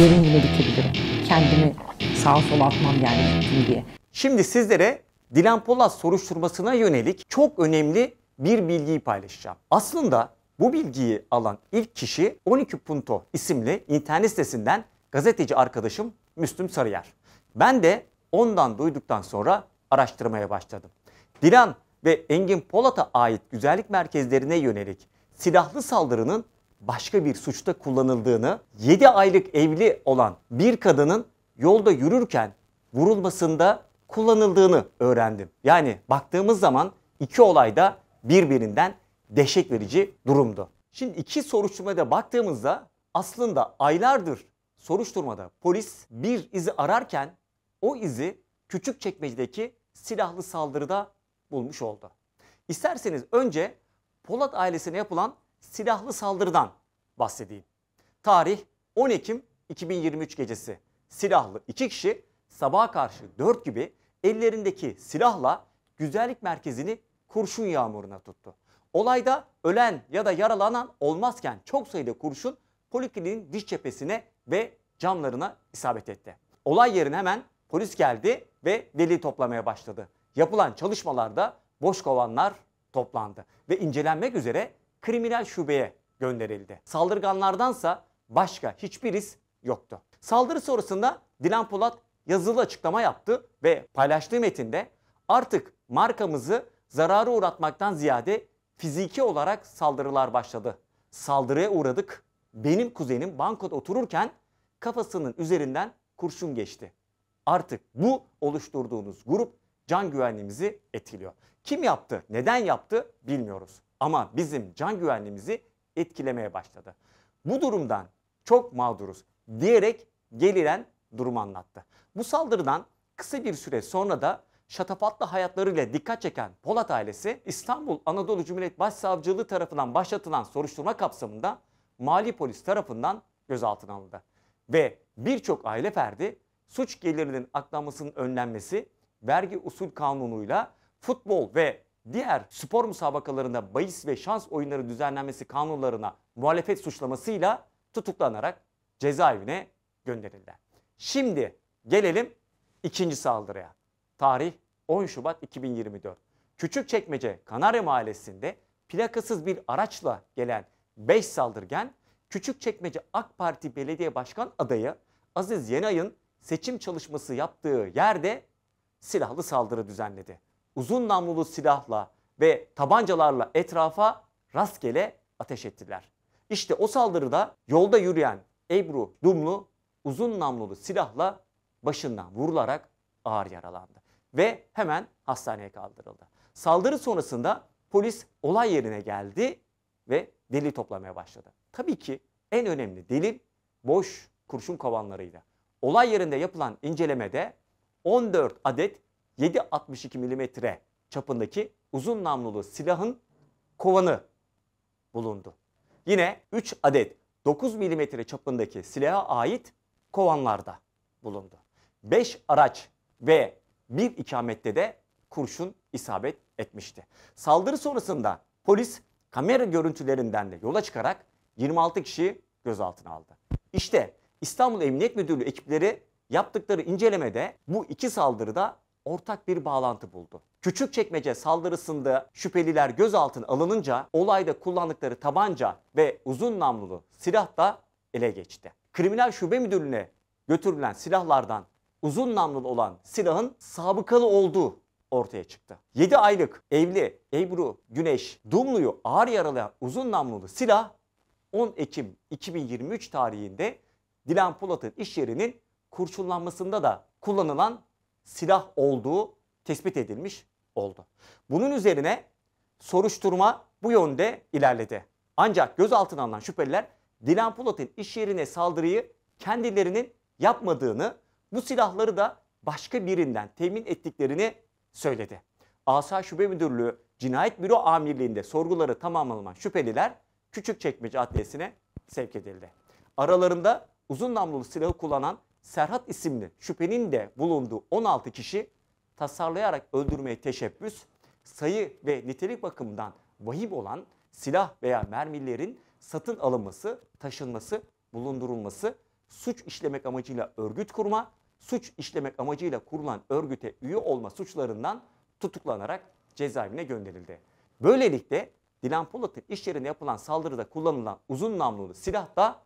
yarın yine bitebilirim. Kendimi sağa sola atmam yani bittim diye. Şimdi sizlere Dilan Polat soruşturmasına yönelik çok önemli bir bilgiyi paylaşacağım. Aslında bu bilgiyi alan ilk kişi 12 Punto isimli internet sitesinden gazeteci arkadaşım Müslüm Sarıyer. Ben de ondan duyduktan sonra araştırmaya başladım. Dilan ve Engin Polat'a ait güzellik merkezlerine yönelik silahlı saldırının başka bir suçta kullanıldığını 7 aylık evli olan bir kadının yolda yürürken vurulmasında kullanıldığını öğrendim. Yani baktığımız zaman iki olay da birbirinden dehşet verici durumdu. Şimdi iki da baktığımızda aslında aylardır soruşturmada polis bir izi ararken o izi küçük çekmecedeki silahlı saldırıda bulmuş oldu. İsterseniz önce Polat ailesine yapılan silahlı saldırıdan bahsedeyim. Tarih 10 Ekim 2023 gecesi. Silahlı iki kişi sabaha karşı 4 gibi ellerindeki silahla güzellik merkezini kurşun yağmuruna tuttu. Olayda ölen ya da yaralanan olmazken çok sayıda kurşun polikliniğin diş cephesine ve camlarına isabet etti. Olay yerine hemen polis geldi ve deli toplamaya başladı. Yapılan çalışmalarda boş kovanlar toplandı ve incelenmek üzere kriminal şubeye gönderildi. Saldırganlardansa başka hiçbir iz yoktu. Saldırı sonrasında Dilan Polat yazılı açıklama yaptı ve paylaştığı metinde artık markamızı zararı uğratmaktan ziyade fiziki olarak saldırılar başladı. Saldırıya uğradık. Benim kuzenim bankoda otururken kafasının üzerinden kurşun geçti. Artık bu oluşturduğunuz grup can güvenliğimizi etkiliyor. Kim yaptı, neden yaptı bilmiyoruz ama bizim can güvenliğimizi etkilemeye başladı. Bu durumdan çok mağduruz diyerek geliren durumu anlattı. Bu saldırıdan kısa bir süre sonra da şatafatlı hayatlarıyla dikkat çeken Polat ailesi İstanbul Anadolu Cumhuriyet Başsavcılığı tarafından başlatılan soruşturma kapsamında mali polis tarafından gözaltına alındı. Ve birçok aile ferdi suç gelirinin aklanmasının önlenmesi vergi usul kanunuyla futbol ve diğer spor müsabakalarında bahis ve şans oyunları düzenlenmesi kanunlarına muhalefet suçlamasıyla tutuklanarak cezaevine gönderildi. Şimdi gelelim ikinci saldırıya. Tarih 10 Şubat 2024. Küçükçekmece Kanarya Mahallesi'nde plakasız bir araçla gelen 5 saldırgan Küçükçekmece AK Parti Belediye Başkan adayı Aziz Yenay'ın seçim çalışması yaptığı yerde silahlı saldırı düzenledi uzun namlulu silahla ve tabancalarla etrafa rastgele ateş ettiler. İşte o saldırıda yolda yürüyen Ebru Dumlu uzun namlulu silahla başından vurularak ağır yaralandı ve hemen hastaneye kaldırıldı. Saldırı sonrasında polis olay yerine geldi ve delil toplamaya başladı. Tabii ki en önemli delil boş kurşun kovanlarıydı. Olay yerinde yapılan incelemede 14 adet 7.62 milimetre çapındaki uzun namlulu silahın kovanı bulundu. Yine 3 adet 9 milimetre çapındaki silaha ait kovanlarda bulundu. 5 araç ve bir ikamette de kurşun isabet etmişti. Saldırı sonrasında polis kamera görüntülerinden de yola çıkarak 26 kişi gözaltına aldı. İşte İstanbul Emniyet Müdürlüğü ekipleri yaptıkları incelemede bu iki saldırıda ortak bir bağlantı buldu. Küçük çekmece saldırısında şüpheliler gözaltına alınınca olayda kullandıkları tabanca ve uzun namlulu silah da ele geçti. Kriminal Şube Müdürlüğü'ne götürülen silahlardan uzun namlulu olan silahın sabıkalı olduğu ortaya çıktı. 7 aylık evli Ebru Güneş Dumlu'yu ağır yaralayan uzun namlulu silah 10 Ekim 2023 tarihinde Dilan Polat'ın iş yerinin kurşunlanmasında da kullanılan silah olduğu tespit edilmiş oldu. Bunun üzerine soruşturma bu yönde ilerledi. Ancak gözaltına alınan şüpheliler Dilan Polat'ın iş yerine saldırıyı kendilerinin yapmadığını, bu silahları da başka birinden temin ettiklerini söyledi. Asa Şube Müdürlüğü Cinayet Büro Amirliği'nde sorguları tamamlanan şüpheliler Küçükçekmece Adliyesi'ne sevk edildi. Aralarında uzun namlulu silahı kullanan Serhat isimli şüphenin de bulunduğu 16 kişi tasarlayarak öldürmeye teşebbüs, sayı ve nitelik bakımından vahim olan silah veya mermilerin satın alınması, taşınması, bulundurulması, suç işlemek amacıyla örgüt kurma, suç işlemek amacıyla kurulan örgüte üye olma suçlarından tutuklanarak cezaevine gönderildi. Böylelikle Dilan Polat'ın iş yerine yapılan saldırıda kullanılan uzun namlulu silah da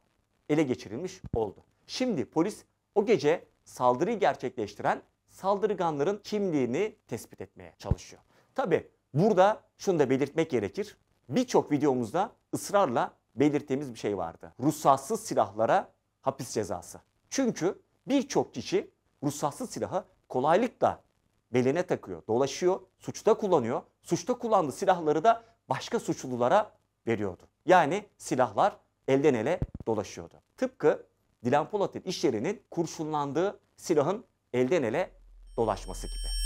ele geçirilmiş oldu. Şimdi polis o gece saldırıyı gerçekleştiren saldırganların kimliğini tespit etmeye çalışıyor. Tabi burada şunu da belirtmek gerekir. Birçok videomuzda ısrarla belirttiğimiz bir şey vardı. Ruhsatsız silahlara hapis cezası. Çünkü birçok kişi ruhsatsız silahı kolaylıkla beline takıyor, dolaşıyor, suçta kullanıyor. Suçta kullandığı silahları da başka suçlulara veriyordu. Yani silahlar elden ele dolaşıyordu. Tıpkı Dilan Polat'ın iş yerinin kurşunlandığı silahın elden ele dolaşması gibi.